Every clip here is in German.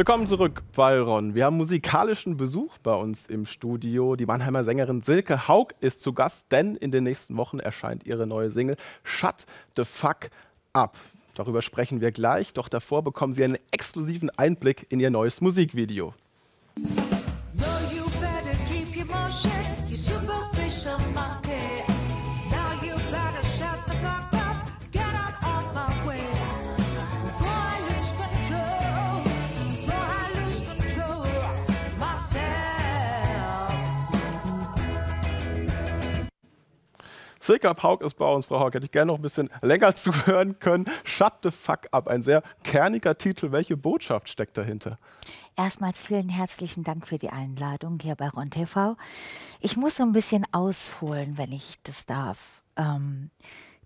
Willkommen zurück, Valron. Wir haben musikalischen Besuch bei uns im Studio. Die Mannheimer Sängerin Silke Haug ist zu Gast, denn in den nächsten Wochen erscheint ihre neue Single Shut the Fuck Up. Darüber sprechen wir gleich, doch davor bekommen Sie einen exklusiven Einblick in ihr neues Musikvideo. Silke Pauk ist bei uns, Frau Haug. Hätte ich gerne noch ein bisschen länger zuhören können. Shut the fuck up. Ein sehr kerniger Titel. Welche Botschaft steckt dahinter? Erstmals vielen herzlichen Dank für die Einladung hier bei RonTV. Ich muss so ein bisschen ausholen, wenn ich das darf. Ähm,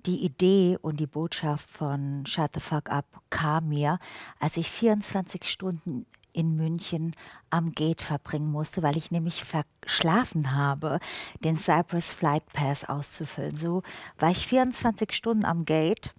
die Idee und die Botschaft von Shut the fuck up kam mir, als ich 24 Stunden in München am Gate verbringen musste, weil ich nämlich verschlafen habe, den Cypress Flight Pass auszufüllen. So war ich 24 Stunden am Gate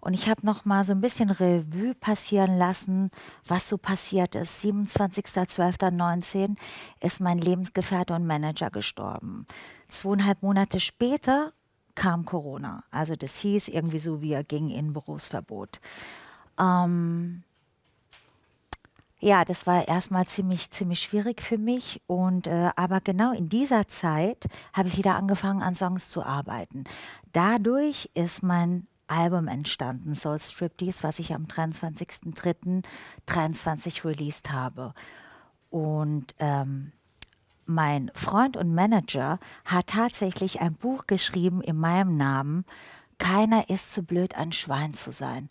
und ich habe noch mal so ein bisschen Revue passieren lassen, was so passiert ist. 27.12.19 ist mein Lebensgefährte und Manager gestorben. Zweieinhalb Monate später kam Corona. Also das hieß irgendwie so, wir gingen in Berufsverbot. Ähm, ja, das war erstmal ziemlich, ziemlich schwierig für mich. Und äh, aber genau in dieser Zeit habe ich wieder angefangen, an Songs zu arbeiten. Dadurch ist mein Album entstanden, Soul Striptease, was ich am 23.03.23 released habe. Und ähm, mein Freund und Manager hat tatsächlich ein Buch geschrieben in meinem Namen, Keiner ist zu blöd, ein Schwein zu sein.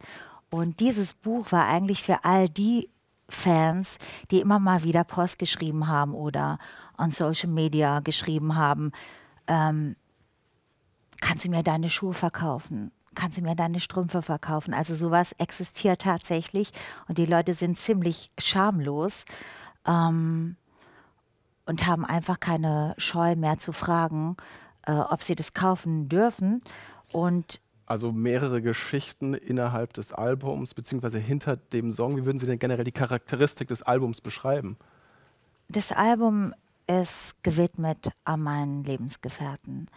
Und dieses Buch war eigentlich für all die Fans, die immer mal wieder Post geschrieben haben oder on Social Media geschrieben haben, ähm, kannst du mir deine Schuhe verkaufen? Kannst du mir deine Strümpfe verkaufen? Also sowas existiert tatsächlich und die Leute sind ziemlich schamlos ähm, und haben einfach keine Scheu mehr zu fragen, äh, ob sie das kaufen dürfen. Und also mehrere Geschichten innerhalb des Albums, beziehungsweise hinter dem Song. Wie würden Sie denn generell die Charakteristik des Albums beschreiben? Das Album ist gewidmet an meinen Lebensgefährten.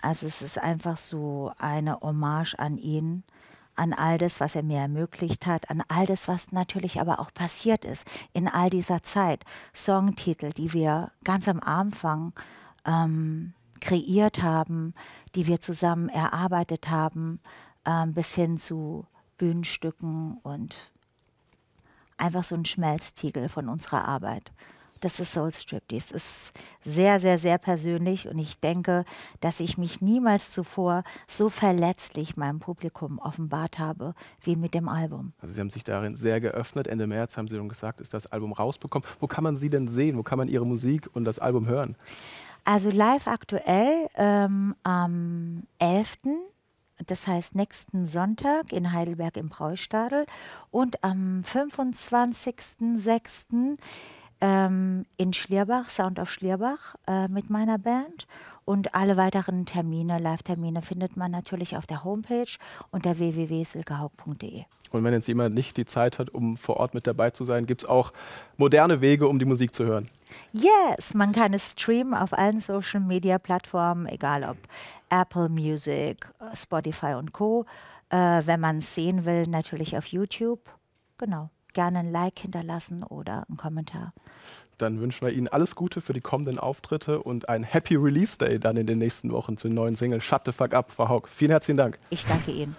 Also es ist einfach so eine Hommage an ihn, an all das, was er mir ermöglicht hat, an all das, was natürlich aber auch passiert ist in all dieser Zeit. Songtitel, die wir ganz am Anfang ähm, kreiert haben, die wir zusammen erarbeitet haben, ähm, bis hin zu Bühnenstücken und einfach so ein Schmelztiegel von unserer Arbeit. Das ist Soul Striptease. Ist sehr, sehr, sehr persönlich und ich denke, dass ich mich niemals zuvor so verletzlich meinem Publikum offenbart habe wie mit dem Album. Also Sie haben sich darin sehr geöffnet. Ende März haben Sie schon gesagt, ist das Album rausbekommen. Wo kann man Sie denn sehen? Wo kann man Ihre Musik und das Album hören? Also live aktuell ähm, am 11. Das heißt nächsten Sonntag in Heidelberg im Preustadel und am 25.06 ähm, in Schlierbach, Sound of Schlierbach äh, mit meiner Band. Und alle weiteren Termine, Live-Termine findet man natürlich auf der Homepage unter www.silkehaupt.de. Und wenn jetzt jemand nicht die Zeit hat, um vor Ort mit dabei zu sein, gibt es auch moderne Wege, um die Musik zu hören. Yes, man kann es streamen auf allen Social-Media-Plattformen, egal ob Apple Music, Spotify und Co. Äh, wenn man es sehen will, natürlich auf YouTube. Genau gerne ein Like hinterlassen oder einen Kommentar. Dann wünschen wir Ihnen alles Gute für die kommenden Auftritte und ein Happy Release Day dann in den nächsten Wochen zur neuen Single Shut the Fuck Up, Frau Haug. Vielen herzlichen Dank. Ich danke Ihnen.